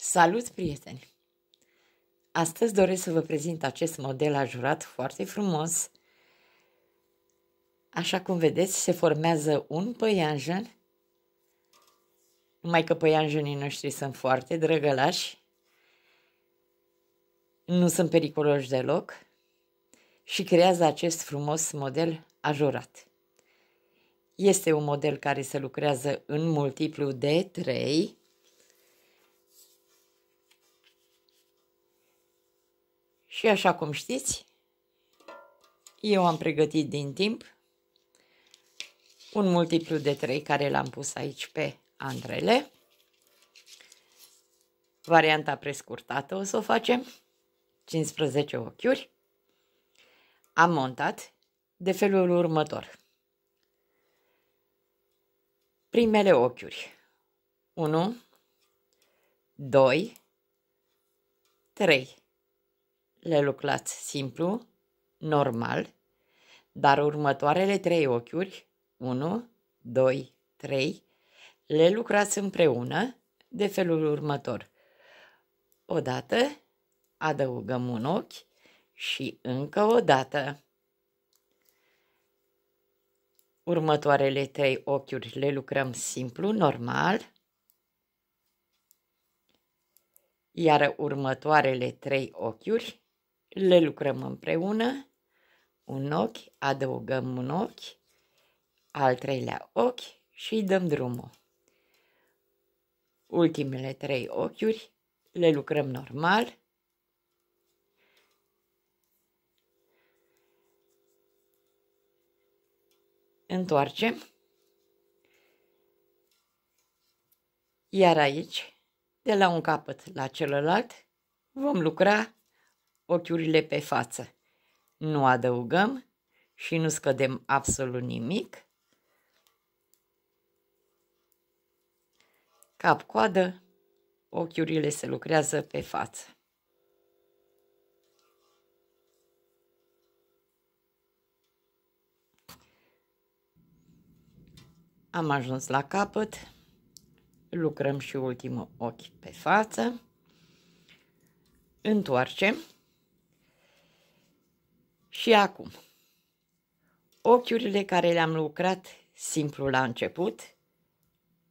Salut, prieteni! Astăzi doresc să vă prezint acest model ajurat foarte frumos. Așa cum vedeți, se formează un păianjen, numai că păianjenii noștri sunt foarte drăgălași, nu sunt periculoși deloc și creează acest frumos model ajurat. Este un model care se lucrează în multiplu de 3, Și așa cum știți, eu am pregătit din timp un multiplu de 3 care l-am pus aici pe andrele. Varianta prescurtată o să o facem, 15 ochiuri. Am montat de felul următor. Primele ochiuri. 1, 2, 3 le lucrați simplu, normal, dar următoarele trei ochiuri, 1, 2, 3, le lucrați împreună de felul următor. Odată adăugăm un ochi și încă o dată. Următoarele trei ochiuri le lucrăm simplu, normal, iar următoarele trei ochiuri le lucrăm împreună, un ochi, adăugăm un ochi, al treilea ochi și îi dăm drumul. Ultimele trei ochiuri le lucrăm normal. Întoarcem. Iar aici, de la un capăt la celălalt, vom lucra ochiurile pe față. Nu adăugăm și nu scădem absolut nimic. Cap-coadă, ochiurile se lucrează pe față. Am ajuns la capăt. Lucrăm și ultimul ochi pe față. Întoarcem. Și acum, ochiurile care le-am lucrat simplu la început,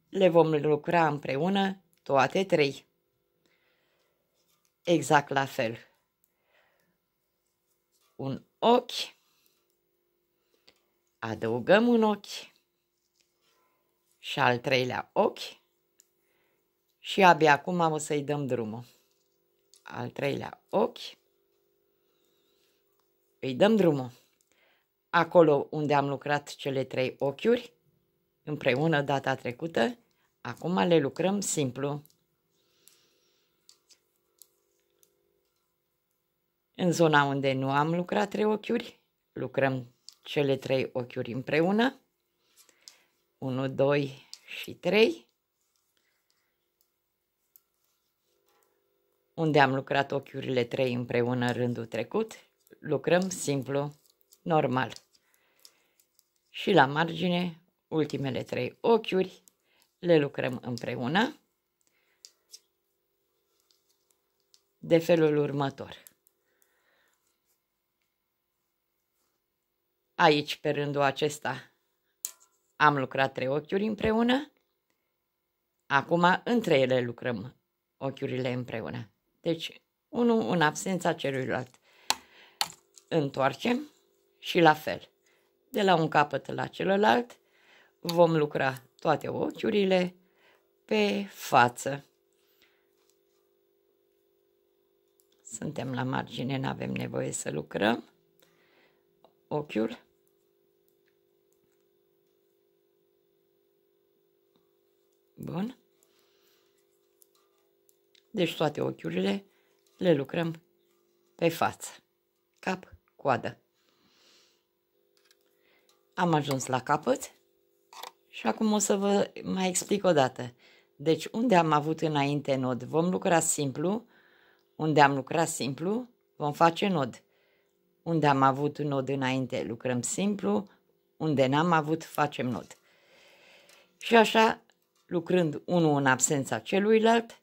le vom lucra împreună toate trei. Exact la fel. Un ochi, adăugăm un ochi și al treilea ochi și abia acum o să-i dăm drumul. Al treilea ochi îi dăm drumul. Acolo unde am lucrat cele trei ochiuri, împreună data trecută, acum le lucrăm simplu. În zona unde nu am lucrat trei ochiuri, lucrăm cele trei ochiuri împreună. 1, 2 și 3. Unde am lucrat ochiurile 3 împreună rândul trecut, lucrăm simplu, normal. Și la margine, ultimele trei ochiuri, le lucrăm împreună de felul următor. Aici, pe rândul acesta, am lucrat trei ochiuri împreună. Acum, între ele lucrăm ochiurile împreună. Deci, unul în absența celuilalt întoarcem și la fel. De la un capăt la celălalt vom lucra toate ochiurile pe față. Suntem la margine, nu avem nevoie să lucrăm. Ochiul. Bun. Deci toate ochiurile le lucrăm pe față. Cap, coadă. Am ajuns la capăt și acum o să vă mai explic o dată. Deci unde am avut înainte nod, vom lucra simplu, unde am lucrat simplu, vom face nod. Unde am avut nod înainte, lucrăm simplu, unde n-am avut, facem nod. Și așa, lucrând unul în absența celuilalt,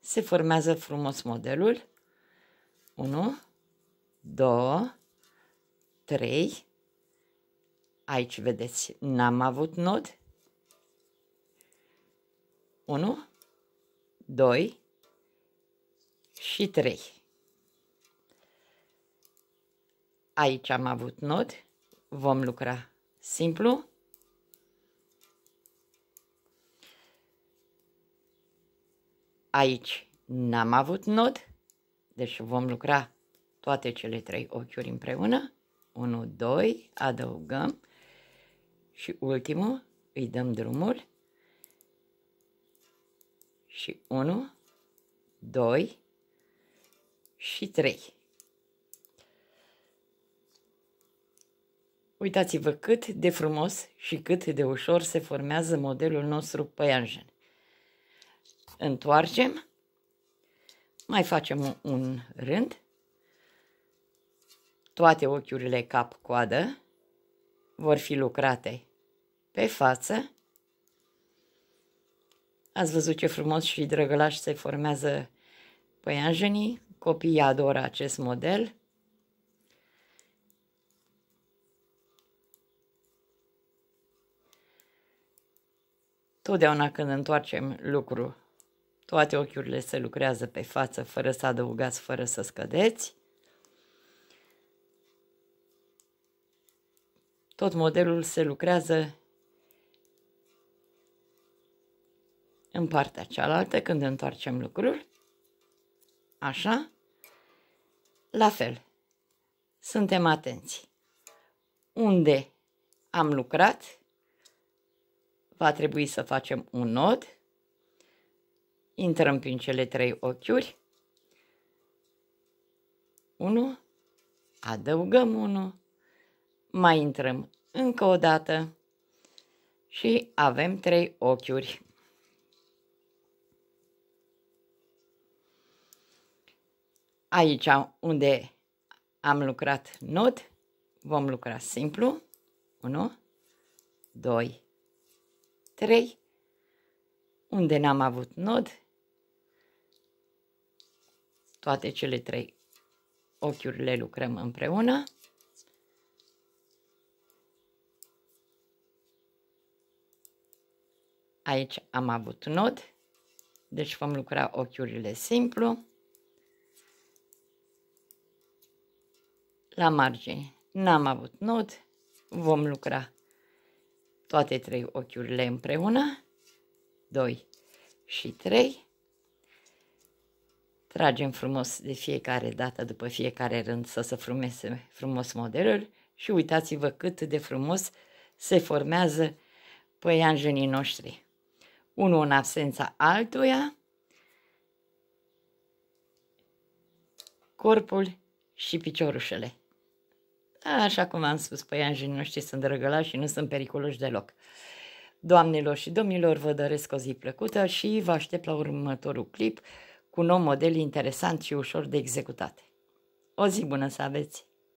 se formează frumos modelul. 1, 2, 3. Aici, vedeți, n-am avut nod. 1, 2 și 3. Aici am avut nod. Vom lucra simplu. Aici n-am avut nod, deci vom lucra toate cele trei ochiuri împreună. 1, 2, adăugăm și ultimul, îi dăm drumul și 1, 2 și 3. Uitați-vă cât de frumos și cât de ușor se formează modelul nostru păianjen. Întoarcem, mai facem un rând toate ochiurile cap-coadă vor fi lucrate pe față. Ați văzut ce frumos și drăgălaș se formează păianjenii. Copiii adoră acest model. Totdeauna când întoarcem lucru, toate ochiurile se lucrează pe față, fără să adăugați, fără să scădeți. Tot modelul se lucrează în partea cealaltă când întoarcem lucrul. Așa. La fel. Suntem atenți. Unde am lucrat, va trebui să facem un nod. Intrăm prin cele trei ochiuri. 1, adăugăm 1, mai intrăm încă o dată și avem trei ochiuri. Aici unde am lucrat nod, vom lucra simplu. 1, 2, 3. Unde n-am avut nod, toate cele trei ochiuri le lucrăm împreună. Aici am avut nod, deci vom lucra ochiurile simplu. La margini n-am avut nod, vom lucra toate trei ochiurile împreună, 2 și 3. Tragem frumos de fiecare dată, după fiecare rând, să se frumese frumos modelul și uitați-vă cât de frumos se formează păianjenii noștri unul în absența altuia, corpul și piciorușele. Așa cum am spus, păianjenii noștri sunt drăgălași și nu sunt periculoși deloc. Doamnelor și domnilor, vă doresc o zi plăcută și vă aștept la următorul clip cu un nou model interesant și ușor de executat. O zi bună să aveți!